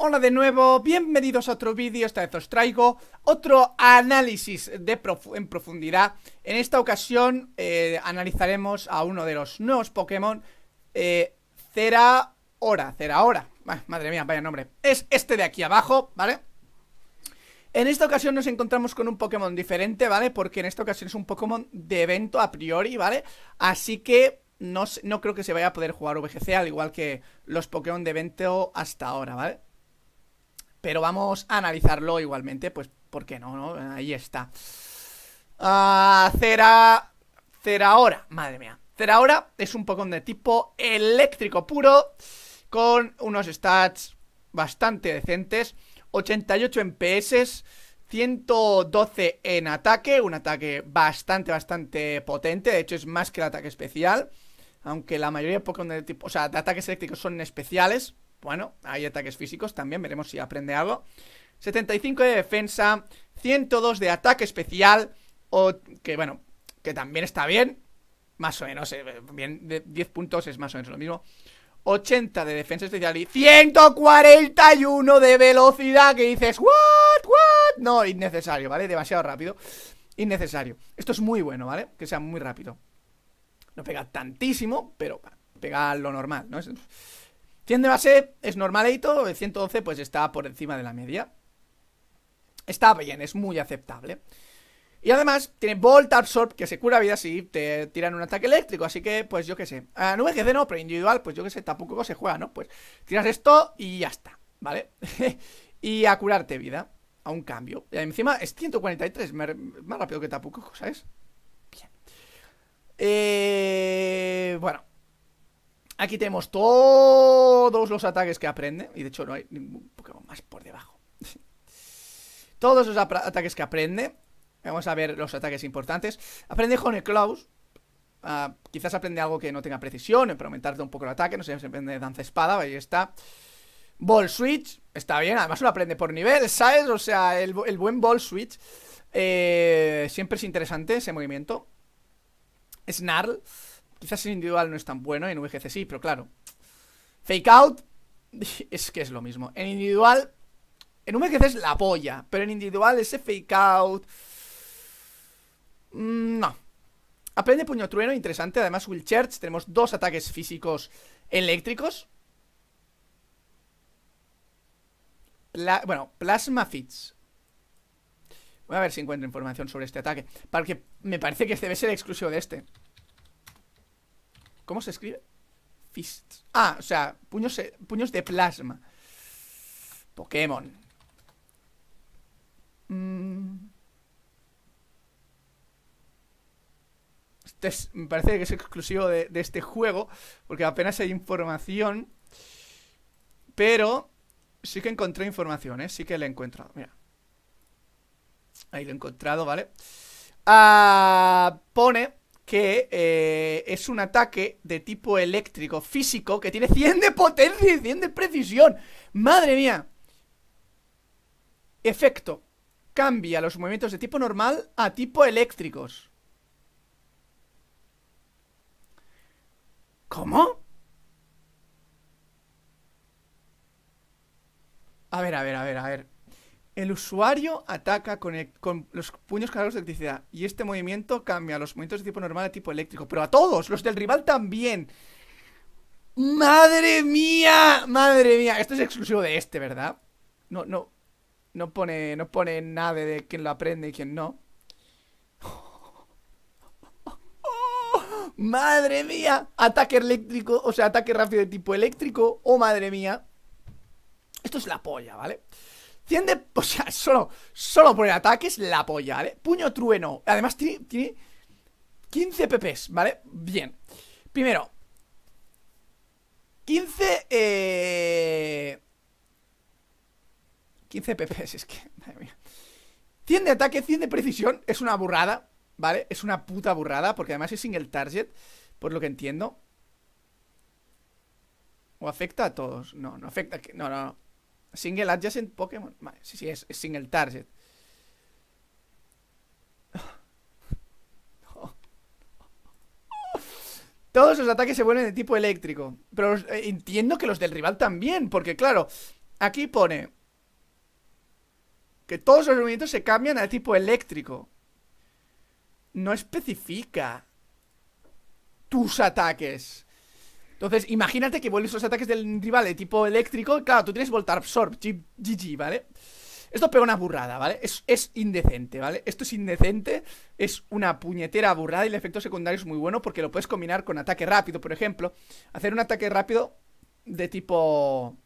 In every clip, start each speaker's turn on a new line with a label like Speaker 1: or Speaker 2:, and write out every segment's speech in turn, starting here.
Speaker 1: Hola de nuevo, bienvenidos a otro vídeo, esta vez os traigo otro análisis en profundidad En esta ocasión eh, analizaremos a uno de los nuevos Pokémon eh, Ceraora, Ceraora, madre mía, vaya nombre Es este de aquí abajo, ¿vale? En esta ocasión nos encontramos con un Pokémon diferente, ¿vale? Porque en esta ocasión es un Pokémon de evento a priori, ¿vale? Así que no, no creo que se vaya a poder jugar VGC al igual que los Pokémon de evento hasta ahora, ¿vale? pero vamos a analizarlo igualmente, pues, ¿por qué no? Ahí está. Ah, Cera... Ceraora, madre mía. Ceraora es un Pokémon de tipo eléctrico puro, con unos stats bastante decentes, 88 en PS, 112 en ataque, un ataque bastante, bastante potente, de hecho es más que el ataque especial, aunque la mayoría de Pokémon de tipo, o sea, de ataques eléctricos son especiales, bueno, hay ataques físicos también, veremos si aprende algo. 75 de defensa, 102 de ataque especial, o que bueno, que también está bien, más o menos, eh, bien, 10 puntos es más o menos lo mismo. 80 de defensa especial y 141 de velocidad que dices, ¿what? ¿what? No, innecesario, ¿vale? Demasiado rápido. Innecesario. Esto es muy bueno, ¿vale? Que sea muy rápido. No pega tantísimo, pero pega lo normal, ¿no? 100 de base es normalito, el 111 pues está por encima de la media. Está bien, es muy aceptable. Y además tiene Volt Absorb que se cura vida si te tiran un ataque eléctrico. Así que, pues yo qué sé. A nube que no, pero individual, pues yo qué sé, tampoco se juega, ¿no? Pues tiras esto y ya está, ¿vale? y a curarte vida, a un cambio. Y encima es 143, más rápido que tampoco, ¿sabes? Bien. Eh, bueno, Aquí tenemos todos los ataques que aprende. Y de hecho no hay ningún Pokémon más por debajo. todos los ataques que aprende. Vamos a ver los ataques importantes. Aprende Honeyclaws. Klaus. Ah, quizás aprende algo que no tenga precisión, para aumentarte un poco el ataque. No sé si aprende Danza Espada, ahí está. Ball Switch, está bien, además lo aprende por nivel, ¿sabes? O sea, el, buen Ball Switch. Eh, siempre es interesante ese movimiento. Snarl. Quizás en individual no es tan bueno, en VGC sí, pero claro. Fake out es que es lo mismo. En individual, en VGC es la polla, pero en individual ese fake out... Mm, no. Aprende puño trueno, interesante. Además, Will Church, tenemos dos ataques físicos eléctricos. bueno, Plasma Fits. Voy a ver si encuentro información sobre este ataque. Porque me parece que este debe ser exclusivo de este. ¿Cómo se escribe? Fist Ah, o sea, puños, eh, puños de plasma. Pokémon. Mm. Este me parece que es exclusivo de, este juego, porque apenas hay información. Pero sí que encontré información, ¿eh? Sí que la he encontrado, mira. Ahí lo he encontrado, ¿vale? Ah, pone que eh, es un ataque de tipo eléctrico, físico, que tiene 100 de potencia y 100 de precisión. ¡Madre mía! Efecto. Cambia los movimientos de tipo normal a tipo eléctricos. ¿Cómo? A ver, a ver, a ver, a ver. El usuario ataca con, los puños cargados de electricidad. Y este movimiento cambia los movimientos de tipo normal a tipo eléctrico. Pero a todos, los del rival también. ¡Madre mía! ¡Madre mía! Esto es exclusivo de este, ¿verdad? No, no. No pone, no pone nada de quién lo aprende y quién no. ¡Madre mía! Ataque eléctrico, o sea, ataque rápido de tipo eléctrico. ¡Oh, madre mía! Esto es la polla, ¿vale? vale 100 de... O sea, solo, solo por el ataque es la polla, ¿vale? Puño trueno. Además tiene, tiene 15 pp's, ¿vale? Bien. Primero. 15... Eh... 15 pp's, es que... Madre mía. 100 de ataque, 100 de precisión. Es una burrada, ¿vale? Es una puta burrada, porque además es single target, por lo que entiendo. ¿O afecta a todos? No, no afecta... No, no, no. Single adjacent Pokémon. Vale, sí, sí, es, single target. Todos los ataques se vuelven de tipo eléctrico. Pero eh, entiendo que los del rival también. Porque, claro, aquí pone que todos los movimientos se cambian a tipo eléctrico. No especifica tus ataques. Entonces, imagínate que vuelves los ataques del rival de tipo eléctrico. Claro, tú tienes Voltar Absorb, GG, ¿vale? Esto pega una burrada, ¿vale? Es, indecente, ¿vale? Esto es indecente, es una puñetera burrada y el efecto secundario es muy bueno porque lo puedes combinar con ataque rápido, por ejemplo. Hacer un ataque rápido de tipo...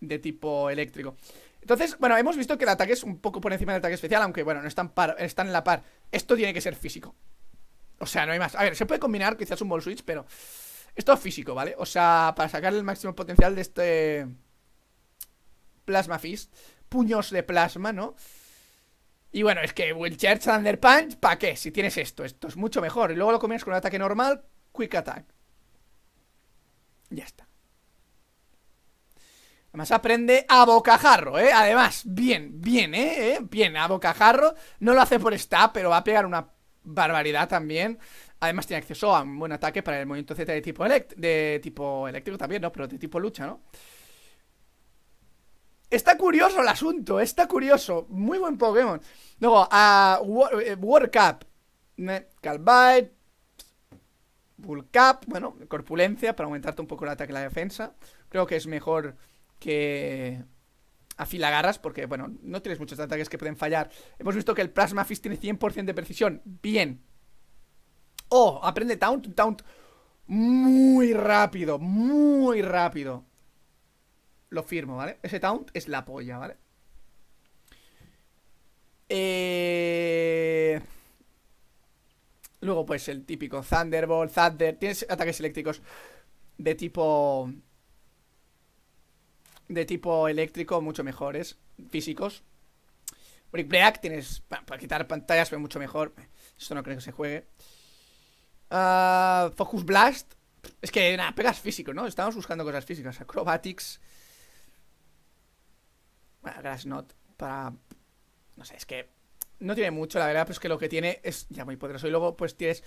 Speaker 1: de tipo eléctrico. Entonces, bueno, hemos visto que el ataque es un poco por encima del ataque especial, aunque bueno, no están, están en la par. Esto tiene que ser físico. O sea, no hay más. A ver, se puede combinar quizás un ball switch, pero... Esto es físico, ¿vale? O sea, para sacar el máximo potencial de este Plasma Fist Puños de plasma, ¿no? Y bueno, es que church Thunder Punch ¿Para qué? Si tienes esto, esto es mucho mejor Y luego lo combinas con un ataque normal Quick Attack Ya está Además aprende a bocajarro, ¿eh? Además, bien, bien, ¿eh? ¿Eh? Bien, a bocajarro No lo hace por esta, pero va a pegar una barbaridad también Además tiene acceso a un buen ataque para el movimiento Z de tipo, eléctrico también, ¿no? Pero de tipo lucha, ¿no? Está curioso el asunto, está curioso. Muy buen Pokémon. Luego, a work Up, eh, Cup. Bull Bullcap, bueno, corpulencia para aumentarte un poco el ataque y la defensa. Creo que es mejor que afilagarras porque, bueno, no tienes muchos ataques que pueden fallar. Hemos visto que el Plasma Fist tiene 100% de precisión. Bien, ¡Oh! aprende Taunt, Taunt muy rápido, muy rápido. Lo firmo, ¿vale? Ese Taunt es la polla, ¿vale? Eh... Luego, pues, el típico Thunderbolt, Thunder. Tienes ataques eléctricos de tipo. De tipo eléctrico, mucho mejores. Físicos. Brick Break, tienes. Para, para quitar pantallas, pero mucho mejor. Esto no creo que se juegue. Ah, Focus Blast. Es que nada, pegas físico, ¿no? Estamos buscando cosas físicas. Acrobatics. Bueno, Grass Knot para... No sé, es que no tiene mucho, la verdad, pero es que lo que tiene es ya muy poderoso. Y luego pues tienes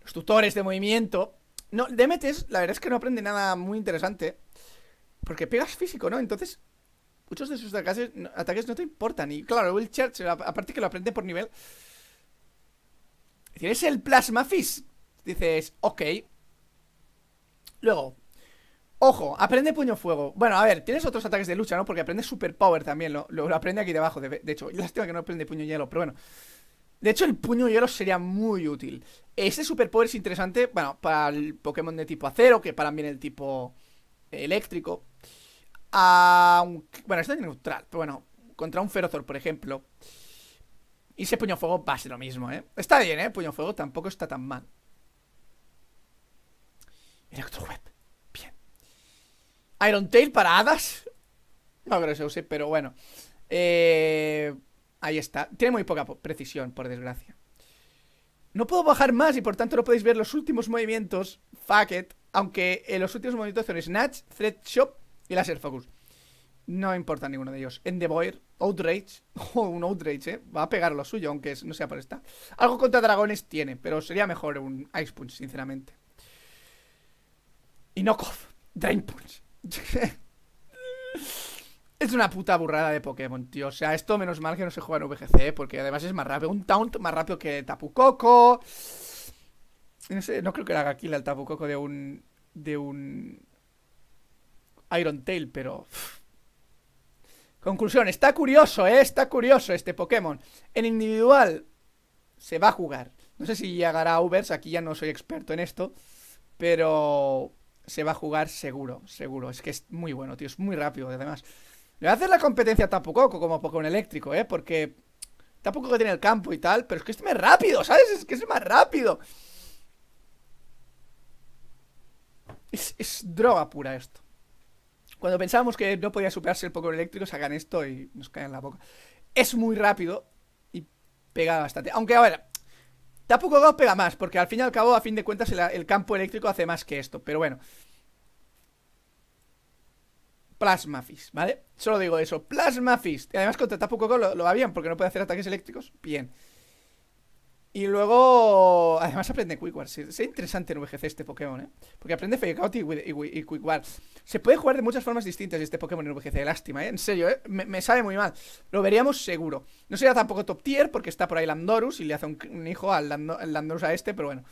Speaker 1: los tutores de movimiento. No, Demetes, la verdad es que no aprende nada muy interesante. Porque pegas físico, ¿no? Entonces, muchos de sus ataques, no te importan. Y claro, Will Church, aparte que lo aprende por nivel... Tienes el Plasma Fist dices, ok. Luego, ojo, aprende puño fuego. Bueno, a ver, tienes otros ataques de lucha, ¿no? Porque aprende super power también, lo, lo, aprende aquí debajo. De, hecho, hecho, lástima que no aprende puño hielo, pero bueno. De hecho, el puño hielo sería muy útil. Ese superpower es interesante, bueno, para el Pokémon de tipo acero, que para mí el tipo eléctrico. bueno, está es neutral, pero bueno, contra un Ferozor, por ejemplo. Y ese puño fuego va a ser lo mismo, ¿eh? Está bien, ¿eh? Puño fuego tampoco está tan mal. Director web. Bien. Iron Tail para hadas. No creo que se use, pero bueno. Eh, ahí está. Tiene muy poca precisión, por desgracia. No puedo bajar más y por tanto no podéis ver los últimos movimientos. Fuck it. Aunque en eh, los últimos movimientos son Snatch, Thread Shop y Laser Focus. No importa ninguno de ellos. Endeavor, Outrage. Oh, un Outrage, ¿eh? Va a pegar lo suyo, aunque no sea por esta. Algo contra dragones tiene, pero sería mejor un Ice Punch, sinceramente y knockoff. Drain Punch. es una puta burrada de Pokémon, tío. O sea, esto menos mal que no se juega en VGC, porque además es más rápido. Un Taunt más rápido que Tapu Coco. No sé, no creo que le haga kill al Tapu Coco de un. de un. Iron Tail, pero. Conclusión, está curioso, ¿eh? Está curioso este Pokémon. En individual se va a jugar. No sé si llegará a Ubers, aquí ya no soy experto en esto, pero se va a jugar seguro, seguro. Es que es muy bueno, tío, es muy rápido, además. Le va a hacer la competencia tampoco Tapu poco como Pokémon eléctrico, ¿eh? Porque tampoco tiene el campo y tal, pero es que es más rápido, ¿sabes? Es que es más rápido. Es, droga pura esto. Cuando pensábamos que no podía superarse el Pokémon eléctrico, sacan esto y nos caen la boca. Es muy rápido y pega bastante. Aunque, a ver, Tampoco Gauss pega más, porque al fin y al cabo, a fin de cuentas, el, campo eléctrico hace más que esto. Pero bueno. Plasma Fist, ¿vale? Solo digo eso. Plasma Fist. Y además contra Tapu Koko lo, lo va bien, porque no puede hacer ataques eléctricos. Bien. Y luego, además aprende Quickwar, Sí, es interesante en VGC este Pokémon, ¿eh? Porque aprende Fake Out y, Quick Se puede jugar de muchas formas distintas este Pokémon en VGC. Lástima, ¿eh? En serio, ¿eh? Me, sabe muy mal. Lo veríamos seguro. No sería tampoco top tier porque está por ahí Landorus y le hace un, hijo al Landorus a este, pero bueno.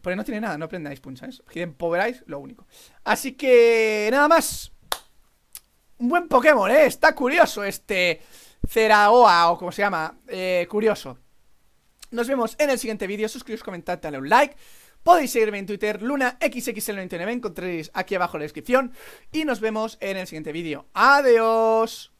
Speaker 1: Porque no tiene nada, no aprende Ice Punch, ¿sabes? Hidden Power lo único. Así que, nada más. Un buen Pokémon, ¿eh? Está curioso este Ceraoa o como se llama. Eh, curioso. Nos vemos en el siguiente vídeo. suscribíos, comentad, dale un like. Podéis seguirme en Twitter, LunaXXL99, encontraréis aquí abajo en la descripción. Y nos vemos en el siguiente vídeo. ¡Adiós!